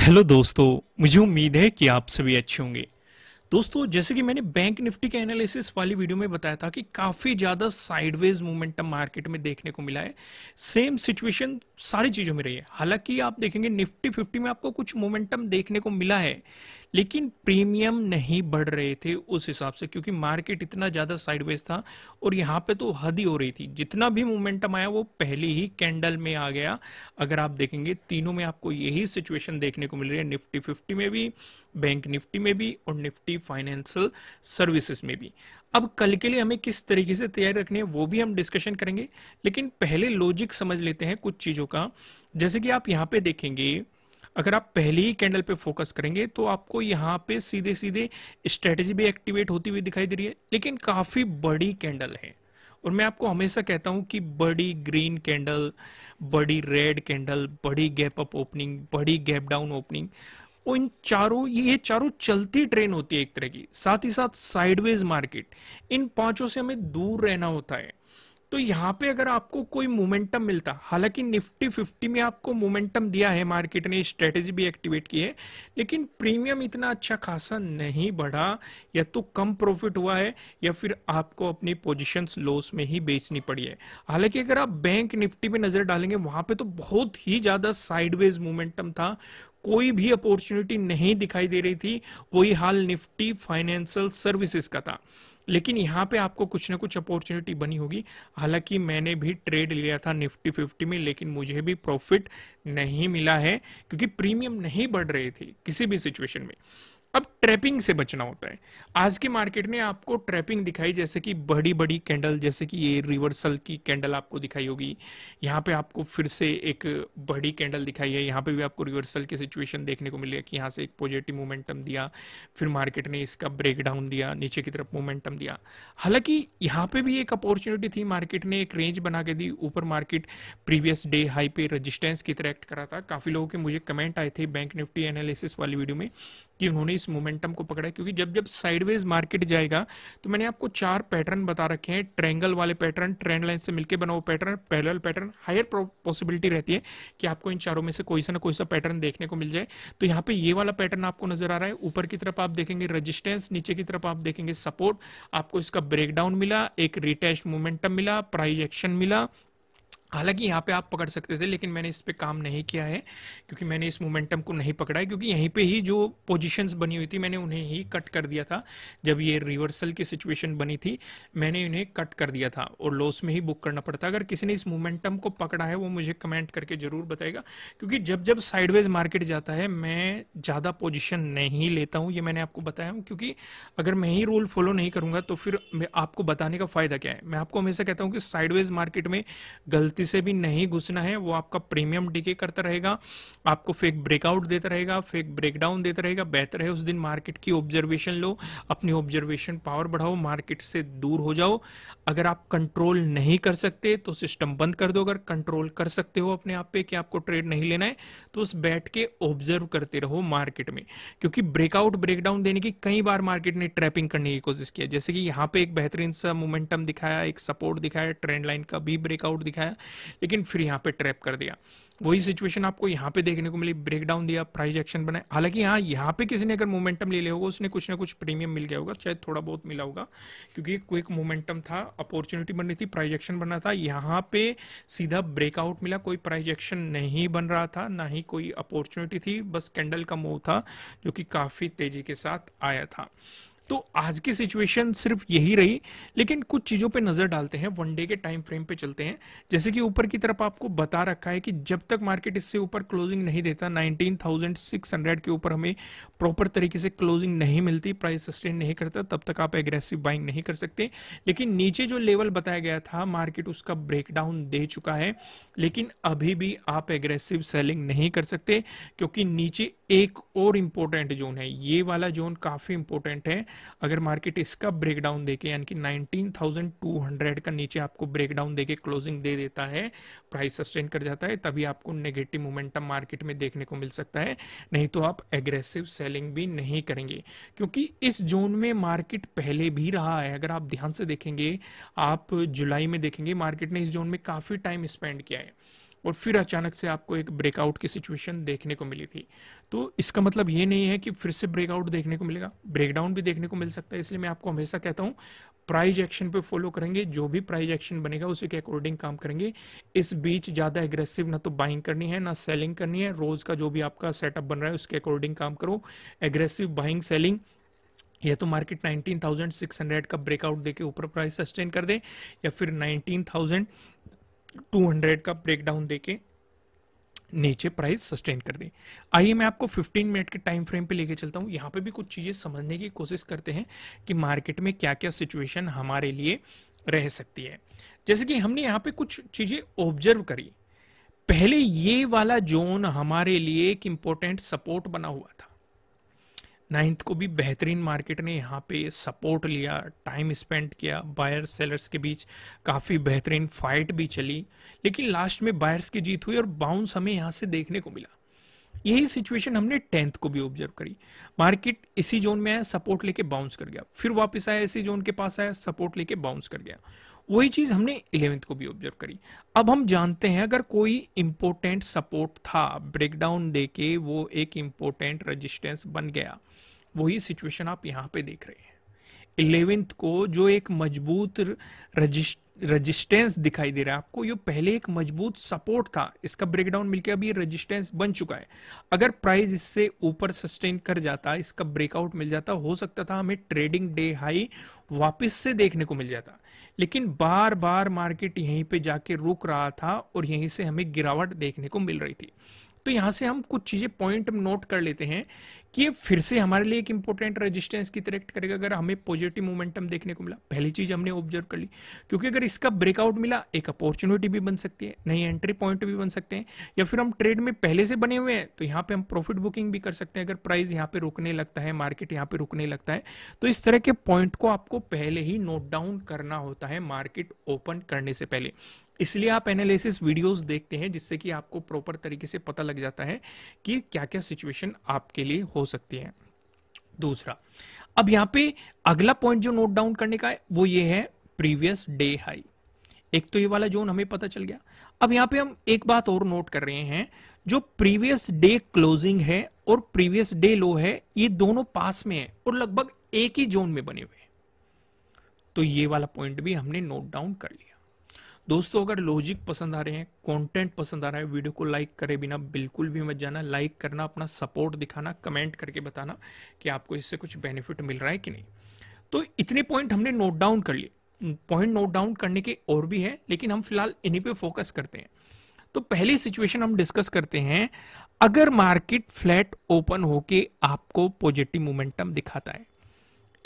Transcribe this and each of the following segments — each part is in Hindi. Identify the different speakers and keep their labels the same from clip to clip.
Speaker 1: हेलो दोस्तों मुझे उम्मीद है कि आप सभी अच्छे होंगे दोस्तों जैसे कि मैंने बैंक निफ्टी के एनालिसिस वाली वीडियो में बताया था कि काफ़ी ज़्यादा साइडवेज मोमेंटम मार्केट में देखने को मिला है सेम सिचुएशन सारी चीज़ों में रही है हालांकि आप देखेंगे निफ्टी फिफ्टी में आपको कुछ मोमेंटम देखने को मिला है लेकिन प्रीमियम नहीं बढ़ रहे थे उस हिसाब से क्योंकि मार्केट इतना ज़्यादा साइडवेज था और यहाँ पे तो हद ही हो रही थी जितना भी मोमेंटम आया वो पहले ही कैंडल में आ गया अगर आप देखेंगे तीनों में आपको यही सिचुएशन देखने को मिल रही है निफ्टी फिफ्टी में भी बैंक निफ्टी में भी और निफ्टी फाइनेंशियल सर्विसेज में भी अब कल के लिए हमें किस तरीके से तैयारी रखनी है वो भी हम डिस्कशन करेंगे लेकिन पहले लॉजिक समझ लेते हैं कुछ चीज़ों का जैसे कि आप यहाँ पे देखेंगे अगर आप पहले ही कैंडल पे फोकस करेंगे तो आपको यहाँ पे सीधे सीधे स्ट्रेटेजी भी एक्टिवेट होती हुई दिखाई दे रही है लेकिन काफ़ी बड़ी कैंडल है और मैं आपको हमेशा कहता हूं कि बड़ी ग्रीन कैंडल बड़ी रेड कैंडल बड़ी गैप अप ओपनिंग बड़ी गैप डाउन ओपनिंग और इन चारों ये चारों चलती ट्रेन होती है एक तरह की साथ ही साथ साइडवेज मार्केट इन पांचों से हमें दूर रहना होता है तो यहाँ पे अगर आपको कोई मोमेंटम मिलता हालांकि निफ्टी 50 में आपको मोमेंटम दिया है मार्केट ने स्ट्रेटेजी भी एक्टिवेट की है लेकिन प्रीमियम इतना अच्छा खासा नहीं बढ़ा या तो कम प्रॉफिट हुआ है या फिर आपको अपनी पोजीशंस लॉस में ही बेचनी पड़ी है हालांकि अगर आप बैंक निफ्टी पे नजर डालेंगे वहां पे तो बहुत ही ज्यादा साइडवेज मोमेंटम था कोई भी अपॉर्चुनिटी नहीं दिखाई दे रही थी वही हाल निफ्टी फाइनेंशियल सर्विसेज का था लेकिन यहाँ पे आपको कुछ ना कुछ अपॉर्चुनिटी बनी होगी हालांकि मैंने भी ट्रेड लिया था निफ्टी फिफ्टी में लेकिन मुझे भी प्रॉफिट नहीं मिला है क्योंकि प्रीमियम नहीं बढ़ रही थी किसी भी सिचुएशन में अब ट्रैपिंग से बचना होता है आज के मार्केट में आपको ट्रैपिंग दिखाई जैसे कि बड़ी बड़ी कैंडल जैसे कि ये रिवर्सल की कैंडल आपको दिखाई होगी यहाँ पे आपको फिर से एक बड़ी कैंडल दिखाई है यहाँ पे भी आपको रिवर्सल की सिचुएशन देखने को मिली है कि यहाँ से एक पॉजिटिव मोमेंटम दिया फिर मार्केट ने इसका ब्रेकडाउन दिया नीचे की तरफ मोमेंटम दिया हालांकि यहाँ पे भी एक अपॉर्चुनिटी थी मार्केट ने एक रेंज बना के दी ऊपर मार्केट प्रीवियस डे हाई पे रजिस्टेंस की तरह एक्ट करा था काफ़ी लोगों के मुझे कमेंट आए थे बैंक निफ्टी एनालिसिस वाली वीडियो में कि उन्होंने इस मोमेंटम को पकड़ा क्योंकि जब जब साइडवेज मार्केट जाएगा तो मैंने आपको चार पैटर्न बता रखे हैं ट्रेंगल वाले पैटर्न ट्रेंड लाइन से मिलकर बना हुआ pattern parallel pattern higher possibility रहती है कि आपको इन चारों में से कोई सा ना कोई सा पैटर्न देखने को मिल जाए तो यहाँ पे ये वाला पैटर्न आपको नजर आ रहा है ऊपर की तरफ आप देखेंगे रजिस्टेंस नीचे की तरफ आप देखेंगे सपोर्ट आपको इसका ब्रेकडाउन मिला एक रिटेस्ट मोमेंटम मिला प्राइज एक्शन मिला हालांकि यहाँ पे आप पकड़ सकते थे लेकिन मैंने इस पर काम नहीं किया है क्योंकि मैंने इस मोमेंटम को नहीं पकड़ा है क्योंकि यहीं पे ही जो पोजीशंस बनी हुई थी मैंने उन्हें ही कट कर दिया था जब ये रिवर्सल की सिचुएशन बनी थी मैंने उन्हें कट कर दिया था और लॉस में ही बुक करना पड़ता अगर किसी ने इस मोमेंटम को पकड़ा है वो मुझे कमेंट करके जरूर बताएगा क्योंकि जब जब साइडवेज मार्केट जाता है मैं ज़्यादा पोजिशन नहीं लेता हूँ ये मैंने आपको बताया हूँ क्योंकि अगर मैं ही रूल फॉलो नहीं करूँगा तो फिर आपको बताने का फायदा क्या है मैं आपको हमेशा कहता हूँ कि साइडवेज मार्केट में गलती से भी नहीं घुसना है वो आपका प्रीमियम डिके करता रहेगा आपको फेक ब्रेकआउट देता रहेगा फेक ब्रेकडाउन देता रहेगा बेहतर है उस दिन मार्केट की ऑब्जर्वेशन लो अपनी ऑब्जर्वेशन पावर बढ़ाओ मार्केट से दूर हो जाओ अगर आप कंट्रोल नहीं कर सकते तो सिस्टम बंद कर दो अगर कंट्रोल कर सकते हो अपने आप पे कि आपको ट्रेड नहीं लेना है तो उस बैठ के ऑब्जर्व करते रहो मार्केट में क्योंकि ब्रेकआउट ब्रेकडाउन देने की कई बार मार्केट ने ट्रैपिंग करने की कोशिश किया जैसे कि यहाँ पे एक बेहतरीन सा मोमेंटम दिखाया एक सपोर्ट दिखाया ट्रेंड लाइन का भी ब्रेकआउट दिखाया लेकिन फिर यहाँ पे ट्रैप कर दिया वही सिचुएशन आपको यहाँ पे देखने को मिली ब्रेक डाउन दिया प्राइस एक्शन बनाए हालांकि यहाँ यहाँ पे किसी ने अगर मोमेंटम ले लिया होगा उसने कुछ ना कुछ प्रीमियम मिल गया होगा चाहे थोड़ा बहुत मिला होगा क्योंकि क्विक मोमेंटम था अपॉर्चुनिटी बन रही थी प्राइस एक्शन बन रहा था यहाँ पे सीधा ब्रेकआउट मिला कोई प्राइस एक्शन नहीं बन रहा था ना ही कोई अपॉर्चुनिटी थी बस कैंडल का मूव था जो कि काफ़ी तेजी के साथ आया था तो आज की सिचुएशन सिर्फ यही रही लेकिन कुछ चीज़ों पे नज़र डालते हैं वनडे के टाइम फ्रेम पे चलते हैं जैसे कि ऊपर की तरफ आपको बता रखा है कि जब तक मार्केट इससे ऊपर क्लोजिंग नहीं देता 19,600 के ऊपर हमें प्रॉपर तरीके से क्लोजिंग नहीं मिलती प्राइस सस्टेन नहीं करता तब तक आप एग्रेसिव बाइंग नहीं कर सकते लेकिन नीचे जो लेवल बताया गया था मार्केट उसका ब्रेकडाउन दे चुका है लेकिन अभी भी आप एग्रेसिव सेलिंग नहीं कर सकते क्योंकि नीचे एक और इम्पोर्टेंट जोन है ये वाला जोन काफ़ी इंपॉर्टेंट है अगर मार्केट इसका ब्रेकडाउन देके यानी कि 19,200 का नीचे आपको ब्रेकडाउन देके क्लोजिंग दे देता है प्राइस सस्टेन कर जाता है तभी आपको नेगेटिव मोमेंटम मार्केट में देखने को मिल सकता है नहीं तो आप एग्रेसिव सेलिंग भी नहीं करेंगे क्योंकि इस जोन में मार्केट पहले भी रहा है अगर आप ध्यान से देखेंगे आप जुलाई में देखेंगे मार्केट ने इस जोन में काफ़ी टाइम स्पेंड किया है और फिर अचानक से आपको एक ब्रेकआउट की सिचुएशन देखने को मिली थी तो इसका मतलब ये नहीं है कि फिर से ब्रेकआउट देखने को मिलेगा ब्रेकडाउन भी देखने को मिल सकता है इसलिए मैं आपको हमेशा कहता हूँ प्राइज एक्शन पे फॉलो करेंगे जो भी प्राइज एक्शन बनेगा उसी के अकॉर्डिंग काम करेंगे इस बीच ज़्यादा एग्रेसिव ना तो बाइंग करनी है ना सेलिंग करनी है रोज़ का जो भी आपका सेटअप बन रहा है उसके अकॉर्डिंग काम करो एग्रेसिव बाइंग सेलिंग या तो मार्केट 19,600 का ब्रेकआउट देके ऊपर प्राइस सस्टेन कर दे या फिर 19,000 200 का ब्रेकडाउन देके नीचे प्राइस सस्टेन कर दे आइए मैं आपको 15 मिनट के टाइम फ्रेम पे लेके चलता हूँ यहाँ पे भी कुछ चीज़ें समझने की कोशिश करते हैं कि मार्केट में क्या क्या सिचुएशन हमारे लिए रह सकती है जैसे कि हमने यहाँ पे कुछ चीज़ें ऑब्जर्व करी पहले ये वाला जोन हमारे लिए एक इम्पोर्टेंट सपोर्ट बना हुआ था नाइन्थ को भी बेहतरीन मार्केट ने यहाँ पे सपोर्ट लिया टाइम स्पेंड किया बायर सेलर्स के बीच काफ़ी बेहतरीन फाइट भी चली लेकिन लास्ट में बायर्स की जीत हुई और बाउंस हमें यहाँ से देखने को मिला यही सिचुएशन हमने टेंथ को भी ऑब्जर्व करी मार्केट इसी जोन में आया सपोर्ट लेके बाउंस कर गया फिर वापस आया इसी जोन के पास आया सपोर्ट लेके बाउंस कर गया वही चीज हमने इलेवेंथ को भी ऑब्जर्व करी अब हम जानते हैं अगर कोई इंपोर्टेंट सपोर्ट था ब्रेकडाउन दे के वो एक इंपोर्टेंट रजिस्टेंस बन गया वही सिचुएशन आप यहाँ पे देख रहे हैं इलेवेंथ को जो एक मजबूत रजिस्टेंस दिखाई दे रहा है आपको ये पहले एक मजबूत सपोर्ट था इसका ब्रेकडाउन मिलकर अभी रजिस्टेंस बन चुका है अगर प्राइस इससे ऊपर सस्टेन कर जाता इसका ब्रेकआउट मिल जाता हो सकता था हमें ट्रेडिंग डे हाई वापस से देखने को मिल जाता लेकिन बार बार मार्केट यहीं पे जाके रुक रहा था और यहीं से हमें गिरावट देखने को मिल रही थी तो यहां से हम कुछ चीजें पॉइंट नोट कर लेते हैं कि ये फिर से हमारे लिए एक इंपॉर्टेंट रेजिस्टेंस की तरह करेगा अगर हमें पॉजिटिव मोमेंटम देखने को मिला पहली चीज हमने ऑब्जर्व कर ली क्योंकि अगर इसका ब्रेकआउट मिला एक अपॉर्चुनिटी भी बन सकती है नई एंट्री पॉइंट भी बन सकते हैं या फिर हम ट्रेड में पहले से बने हुए हैं तो यहाँ पे हम प्रॉफिट बुकिंग भी कर सकते हैं अगर प्राइस यहाँ पे रुकने लगता है मार्केट यहाँ पे रुकने लगता है तो इस तरह के पॉइंट को आपको पहले ही नोट डाउन करना होता है मार्केट ओपन करने से पहले इसलिए आप एनालिसिस वीडियोस देखते हैं जिससे कि आपको प्रॉपर तरीके से पता लग जाता है कि क्या क्या सिचुएशन आपके लिए हो सकती है दूसरा अब यहाँ पे अगला पॉइंट जो नोट डाउन करने का है वो ये है प्रीवियस डे हाई एक तो ये वाला जोन हमें पता चल गया अब यहाँ पे हम एक बात और नोट कर रहे हैं जो प्रीवियस डे क्लोजिंग है और प्रीवियस डे लो है ये दोनों पास में है और लगभग एक ही जोन में बने हुए हैं तो ये वाला पॉइंट भी हमने नोट डाउन कर लिया दोस्तों अगर लॉजिक पसंद आ रहे हैं कंटेंट पसंद आ रहा है वीडियो को लाइक करे बिना बिल्कुल भी मत जाना लाइक करना अपना सपोर्ट दिखाना कमेंट करके बताना कि आपको इससे कुछ बेनिफिट मिल रहा है कि नहीं तो इतने पॉइंट हमने नोट डाउन कर लिए पॉइंट नोट डाउन करने के और भी हैं लेकिन हम फिलहाल इन्हीं पे फोकस करते हैं तो पहली सिचुएशन हम डिस्कस करते हैं अगर मार्केट फ्लैट ओपन होके आपको पॉजिटिव मोमेंटम दिखाता है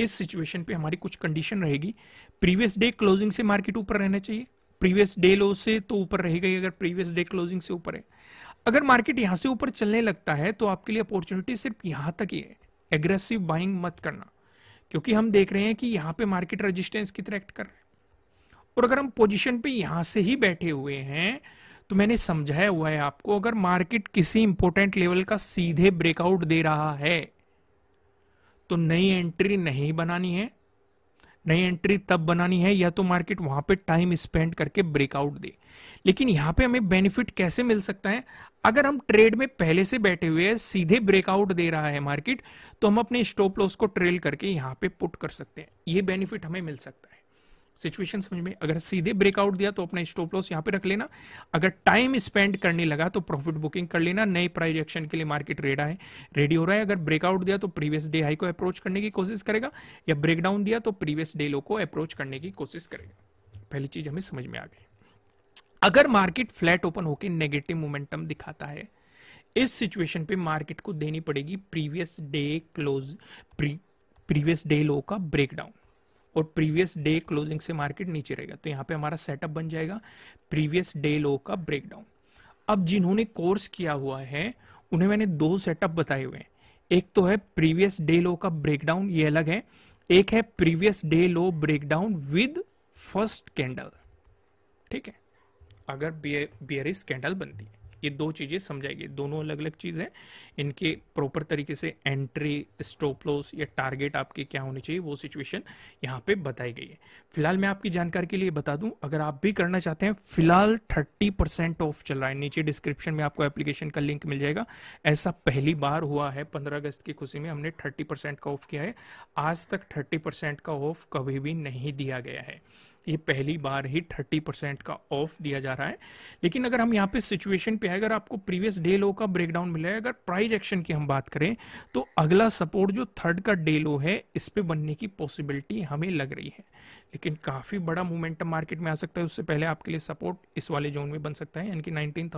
Speaker 1: इस सिचुएशन पे हमारी कुछ कंडीशन रहेगी प्रीवियस डे क्लोजिंग से मार्केट ऊपर रहना चाहिए प्रीवियस डे लो से तो ऊपर रहेगा ही अगर प्रीवियस डे क्लोजिंग से ऊपर है अगर मार्केट यहां से ऊपर चलने लगता है तो आपके लिए अपॉर्चुनिटी सिर्फ यहां तक ही है एग्रेसिव बाइंग मत करना क्योंकि हम देख रहे हैं कि यहां पे मार्केट रेजिस्टेंस की तरह एक्ट कर रहे हैं और अगर हम पोजिशन पे यहां से ही बैठे हुए हैं तो मैंने समझाया हुआ है आपको अगर मार्केट किसी इंपोर्टेंट लेवल का सीधे ब्रेकआउट दे रहा है तो नई एंट्री नहीं बनानी है नई एंट्री तब बनानी है या तो मार्केट वहां पे टाइम स्पेंड करके ब्रेकआउट दे लेकिन यहाँ पे हमें बेनिफिट कैसे मिल सकता है अगर हम ट्रेड में पहले से बैठे हुए हैं सीधे ब्रेकआउट दे रहा है मार्केट तो हम अपने स्टॉप लॉस को ट्रेल करके यहाँ पे पुट कर सकते हैं ये बेनिफिट हमें मिल सकता है सिचुएशन समझ में अगर सीधे ब्रेकआउट दिया तो अपना स्टॉप लॉस यहाँ पे रख लेना अगर टाइम स्पेंड करने लगा तो प्रॉफिट बुकिंग कर लेना नए प्राइस एक्शन के लिए मार्केट रेडा है रेडी हो रहा है अगर ब्रेकआउट दिया तो प्रीवियस डे हाई को अप्रोच करने की कोशिश करेगा या ब्रेकडाउन दिया तो प्रीवियस डे लो को अप्रोच करने की कोशिश करेगा पहली चीज हमें समझ में आ गई अगर मार्केट फ्लैट ओपन होकर नेगेटिव मोमेंटम दिखाता है इस सिचुएशन पे मार्केट को देनी पड़ेगी previous day close previous day low का ब्रेकडाउन और प्रीवियस डे क्लोजिंग से मार्केट नीचे रहेगा तो यहाँ पे हमारा सेटअप बन जाएगा प्रीवियस डे लो का ब्रेकडाउन अब जिन्होंने कोर्स किया हुआ है उन्हें मैंने दो सेटअप बताए हुए हैं एक तो है प्रीवियस डे लो का ब्रेकडाउन ये अलग है एक है previous day low breakdown with first candle ठीक है अगर बियरिस कैंडल बनती है ये दो चीज़ें समझाएगी दोनों अलग अलग चीज़ है इनके प्रॉपर तरीके से एंट्री स्टॉप लॉस या टारगेट आपके क्या होने चाहिए वो सिचुएशन यहाँ पे बताई गई है फिलहाल मैं आपकी जानकारी के लिए बता दूं अगर आप भी करना चाहते हैं फिलहाल थर्टी परसेंट ऑफ चल रहा है नीचे डिस्क्रिप्शन में आपको एप्लीकेशन का लिंक मिल जाएगा ऐसा पहली बार हुआ है पंद्रह अगस्त की खुशी में हमने थर्टी परसेंट का ऑफ किया है आज तक थर्टी परसेंट का ऑफ कभी भी नहीं दिया गया है ये पहली बार ही 30 परसेंट का ऑफ दिया जा रहा है लेकिन अगर हम यहाँ पे सिचुएशन पे है अगर आपको प्रीवियस डे लो का ब्रेकडाउन मिला है अगर प्राइस एक्शन की हम बात करें तो अगला सपोर्ट जो थर्ड का डे लो है इस पे बनने की पॉसिबिलिटी हमें लग रही है लेकिन काफ़ी बड़ा मोमेंटम मार्केट में आ सकता है उससे पहले आपके लिए सपोर्ट इस वाले जोन में बन सकता है यानी कि नाइनटीन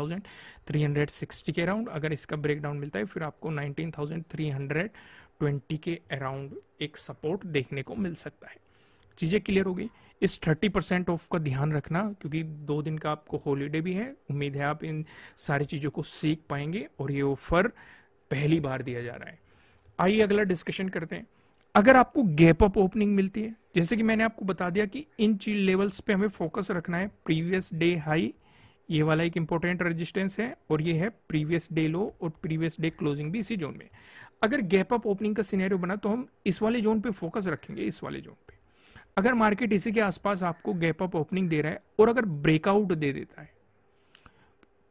Speaker 1: के अराउंड अगर इसका ब्रेकडाउन मिलता है फिर आपको 19,320 के अराउंड एक सपोर्ट देखने को मिल सकता है चीज़ें क्लियर हो गई इस थर्टी परसेंट ऑफ का ध्यान रखना क्योंकि दो दिन का आपको हॉलीडे भी है उम्मीद है आप इन सारी चीज़ों को सीख पाएंगे और ये ऑफर पहली बार दिया जा रहा है आइए अगला डिस्कशन करते हैं अगर आपको गैप अप ओपनिंग मिलती है जैसे कि मैंने आपको बता दिया कि इन चीज लेवल्स पे हमें फोकस रखना है प्रीवियस डे हाई ये वाला एक इंपॉर्टेंट रेजिस्टेंस है और ये है प्रीवियस डे लो और प्रीवियस डे क्लोजिंग भी इसी जोन में अगर गैप अप ओपनिंग का सिनेरियो बना तो हम इस वाले जोन पे फोकस रखेंगे इस वाले जोन पे अगर मार्केट इसी के आसपास आपको गैप अप ओपनिंग दे रहा है और अगर ब्रेकआउट दे देता है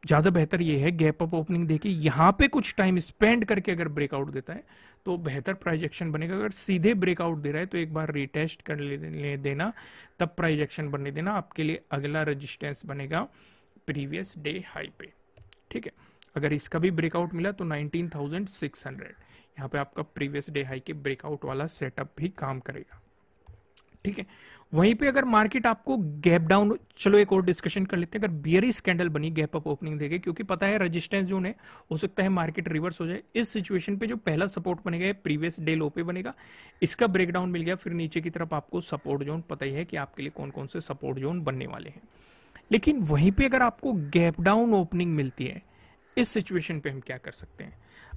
Speaker 1: ज्यादा बेहतर यह है गैप अप ओपनिंग देके यहां पे कुछ टाइम स्पेंड करके अगर ब्रेकआउट देता है तो बेहतर प्राइजेक्शन बनेगा अगर सीधे ब्रेकआउट दे रहा है तो एक बार रिटेस्ट कर ले देना तब प्राइजेक्शन बनने देना आपके लिए अगला रजिस्टेंस बनेगा प्रीवियस डे हाई पे ठीक है अगर इसका भी ब्रेकआउट मिला तो नाइनटीन थाउजेंड सिक्स हंड्रेड यहाँ पे आपका प्रीवियस डे हाई के ब्रेकआउट वाला सेटअप भी काम करेगा ठीक है वहीं पे अगर मार्केट आपको गैप डाउन चलो एक और डिस्कशन कर लेते हैं अगर बियरी स्कैंडल बनी गैप अप ओपनिंग देखे क्योंकि पता है रेजिस्टेंस जो है हो सकता है मार्केट रिवर्स हो जाए इस सिचुएशन पे जो पहला सपोर्ट बनेगा प्रीवियस डे लो पे बनेगा इसका ब्रेकडाउन मिल गया फिर नीचे की तरफ आपको सपोर्ट जोन पता ही है कि आपके लिए कौन कौन से सपोर्ट जोन बनने वाले हैं लेकिन वहीं पर अगर आपको गैप डाउन ओपनिंग मिलती है इस सिचुएशन पे हम क्या कर सकते हैं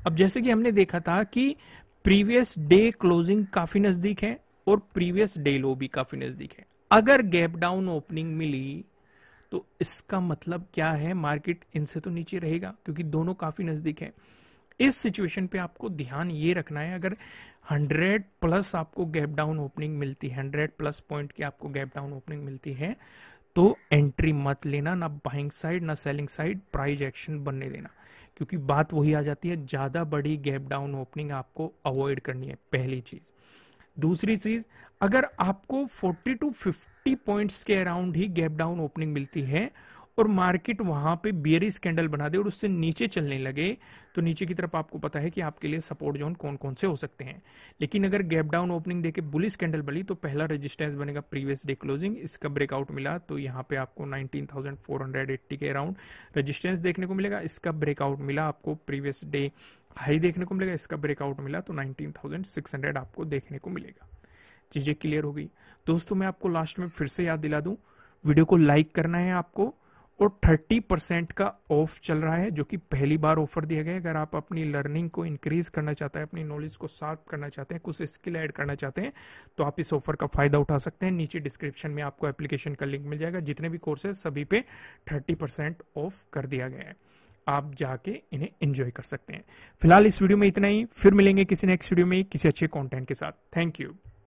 Speaker 1: अब जैसे कि हमने देखा था कि प्रीवियस डे क्लोजिंग काफी नजदीक है और प्रीवियस डे लो भी का नजदीक दिखे अगर गैप डाउन ओपनिंग मिली तो इसका मतलब क्या है मार्केट इनसे तो नीचे रहेगा क्योंकि दोनों काफी नजदीक है इस सिचुएशन पे आपको ध्यान ये रखना है अगर 100 प्लस आपको गैप डाउन ओपनिंग मिलती है 100 प्लस पॉइंट की आपको गैप डाउन ओपनिंग मिलती है तो एंट्री मत लेना ना बाइंग साइड ना सेलिंग साइड प्राइज एक्शन बनने देना क्योंकि बात वही आ जाती है ज़्यादा बड़ी गैप डाउन ओपनिंग आपको अवॉइड करनी है पहली चीज़ दूसरी चीज अगर आपको 40 टू 50 पॉइंट्स के अराउंड ही गैप डाउन ओपनिंग मिलती है और मार्केट वहां पे बियरी स्कैंडल बना दे और उससे नीचे चलने लगे तो नीचे की तरफ आपको पता है कि आपके लिए सपोर्ट जोन कौन कौन से हो सकते हैं लेकिन अगर गैप डाउन ओपनिंग देके बुलिस कैंडल बनी तो पहला रेजिस्टेंस बनेगा प्रीवियस डे क्लोजिंग इसका ब्रेकआउट मिला तो यहाँ पे आपको नाइनटीन के अराउंड रजिस्टेंस देखने को मिलेगा इसका ब्रेकआउट मिला आपको प्रीवियस डे हाई देखने को मिलेगा इसका ब्रेकआउट मिला तो नाइनटीन आपको देखने को मिलेगा चीजें क्लियर हो गई दोस्तों मैं आपको लास्ट में फिर से याद दिला दूं वीडियो को लाइक करना है आपको और 30 परसेंट का ऑफ चल रहा है जो कि पहली बार ऑफर दिया गया है अगर आप अपनी लर्निंग को इंक्रीज करना चाहते हैं अपनी नॉलेज को शार्प करना चाहते हैं कुछ स्किल ऐड करना चाहते हैं तो आप इस ऑफर का फायदा उठा सकते हैं नीचे डिस्क्रिप्शन में आपको एप्लीकेशन का लिंक मिल जाएगा जितने भी कोर्स है सभी पे थर्टी परसेंट ऑफ कर दिया गया है आप जाके इन्हें एंजॉय कर सकते हैं फिलहाल इस वीडियो में इतना ही फिर मिलेंगे किसी नेक्स्ट वीडियो में किसी अच्छे कॉन्टेंट के साथ थैंक यू